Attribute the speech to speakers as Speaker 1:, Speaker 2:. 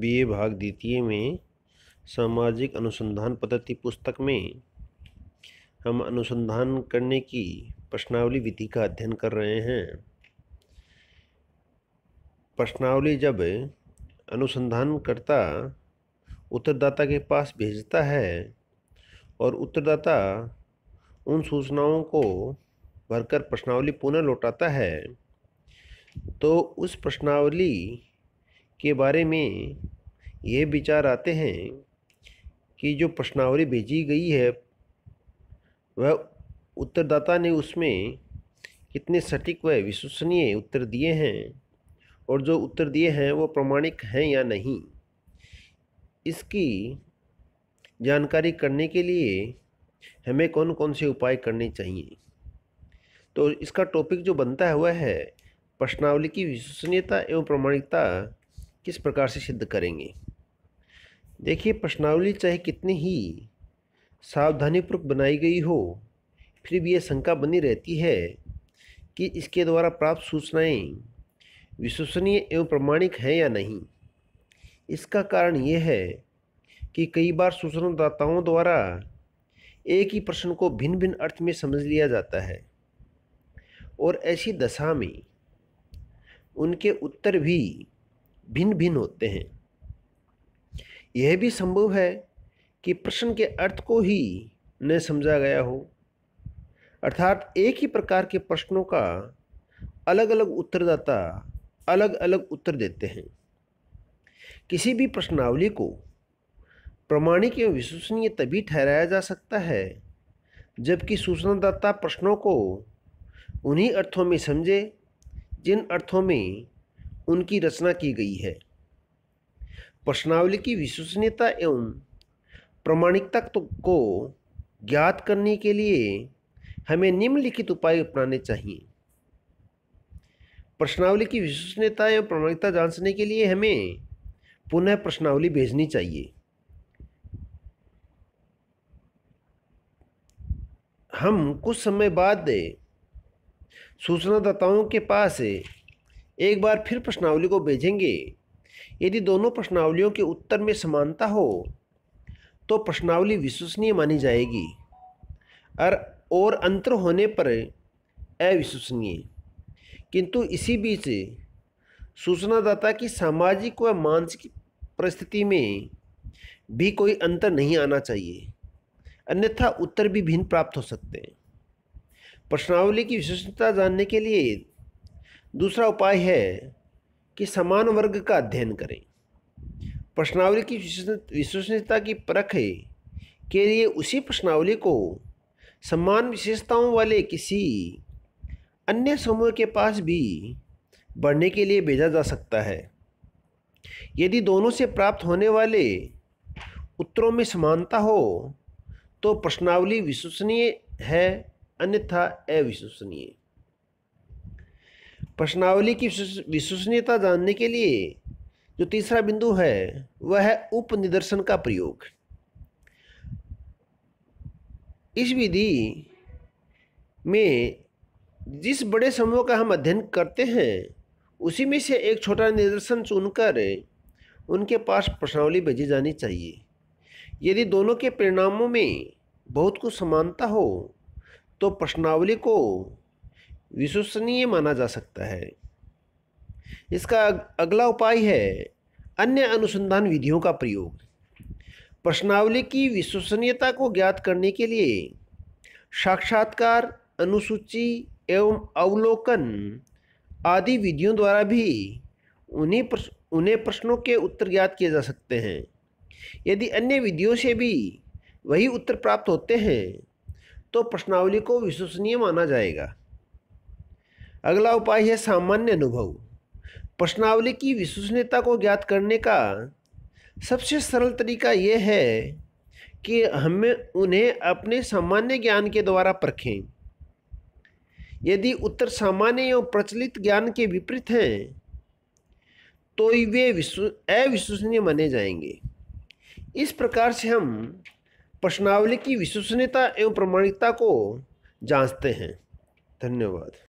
Speaker 1: B भाग द्वितीय में सामाजिक अनुसंधान पद्धति पुस्तक में हम अनुसंधान करने की प्रश्नावली विधि का अध्ययन कर रहे हैं प्रश्नावली जब अनुसंधानकर्ता उत्तरदाता के पास भेजता है और उत्तरदाता उन सूचनाओं को भरकर प्रश्नावली पुनः लौटाता है तो उस प्रश्नावली के बारे में ये विचार आते हैं कि जो प्रश्नावली भेजी गई है वह उत्तरदाता ने उसमें कितने सटीक व विश्वसनीय उत्तर दिए हैं और जो उत्तर दिए हैं वो प्रमाणिक हैं या नहीं इसकी जानकारी करने के लिए हमें कौन कौन से उपाय करने चाहिए तो इसका टॉपिक जो बनता है वह है प्रश्नावली की विश्वसनीयता एवं प्रमाणिकता किस प्रकार से सिद्ध करेंगे देखिए प्रश्नावली चाहे कितनी ही सावधानीपूर्वक बनाई गई हो फिर भी यह शंका बनी रहती है कि इसके द्वारा प्राप्त सूचनाएं विश्वसनीय एवं प्रमाणिक हैं या नहीं इसका कारण यह है कि कई बार सूचनादाताओं द्वारा एक ही प्रश्न को भिन्न भिन्न अर्थ में समझ लिया जाता है और ऐसी दशा में उनके उत्तर भी भिन्न भिन्न होते हैं यह भी संभव है कि प्रश्न के अर्थ को ही न समझा गया हो अर्थात एक ही प्रकार के प्रश्नों का अलग अलग उत्तरदाता अलग अलग उत्तर देते हैं किसी भी प्रश्नावली को प्रमाणिक एवं विश्वसनीय तभी ठहराया जा सकता है जबकि सूचनादाता प्रश्नों को उन्हीं अर्थों में समझे जिन अर्थों में उनकी रचना की गई है प्रश्नावली की विश्वसनीयता एवं प्रमाणिकता तो को ज्ञात करने के लिए हमें निम्नलिखित उपाय अपनाने चाहिए प्रश्नावली की विश्वसनीयता एवं प्रामाणिकता जांचने के लिए हमें पुनः प्रश्नावली भेजनी चाहिए हम कुछ समय बाद सूचनादाताओं के पास एक बार फिर प्रश्नावली को भेजेंगे यदि दोनों प्रश्नावलियों के उत्तर में समानता हो तो प्रश्नावली विश्वसनीय मानी जाएगी और और अंतर होने पर अविश्वसनीय किंतु इसी बीच सूचनादाता की सामाजिक व मानसिक परिस्थिति में भी कोई अंतर नहीं आना चाहिए अन्यथा उत्तर भी भिन्न प्राप्त हो सकते हैं प्रश्नावली की विशेषता जानने के लिए दूसरा उपाय है कि समान वर्ग का अध्ययन करें प्रश्नावली की विश्वसनीयता की परख के लिए उसी प्रश्नावली को समान विशेषताओं वाले किसी अन्य समूह के पास भी बढ़ने के लिए भेजा जा सकता है यदि दोनों से प्राप्त होने वाले उत्तरों में समानता हो तो प्रश्नावली विश्वसनीय है अन्यथा अविश्वसनीय प्रश्नावली की विश्वसनीयता जानने के लिए जो तीसरा बिंदु है वह है उपनिदर्शन का प्रयोग इस विधि में जिस बड़े समूह का हम अध्ययन करते हैं उसी में से एक छोटा निदर्शन चुनकर उनके पास प्रश्नावली भेजी जानी चाहिए यदि दोनों के परिणामों में बहुत कुछ समानता हो तो प्रश्नावली को विश्वसनीय माना जा सकता है इसका अगला उपाय है अन्य अनुसंधान विधियों का प्रयोग प्रश्नावली की विश्वसनीयता को ज्ञात करने के लिए साक्षात्कार अनुसूची एवं अवलोकन आदि विधियों द्वारा भी उन्हीं प्रश्न उन्हें प्रश्नों के उत्तर ज्ञात किए जा सकते हैं यदि अन्य विधियों से भी वही उत्तर प्राप्त होते हैं तो प्रश्नावली को विश्वसनीय माना जाएगा अगला उपाय है सामान्य अनुभव प्रश्नावली की विश्वसनीयता को ज्ञात करने का सबसे सरल तरीका यह है कि हमें उन्हें अपने सामान्य ज्ञान के द्वारा परखें यदि उत्तर सामान्य एवं प्रचलित ज्ञान के विपरीत हैं तो वे विश्व अविश्वसनीय माने जाएंगे इस प्रकार से हम प्रश्नावली की विश्वसनीयता एवं प्रमाणिकता को जांचते हैं धन्यवाद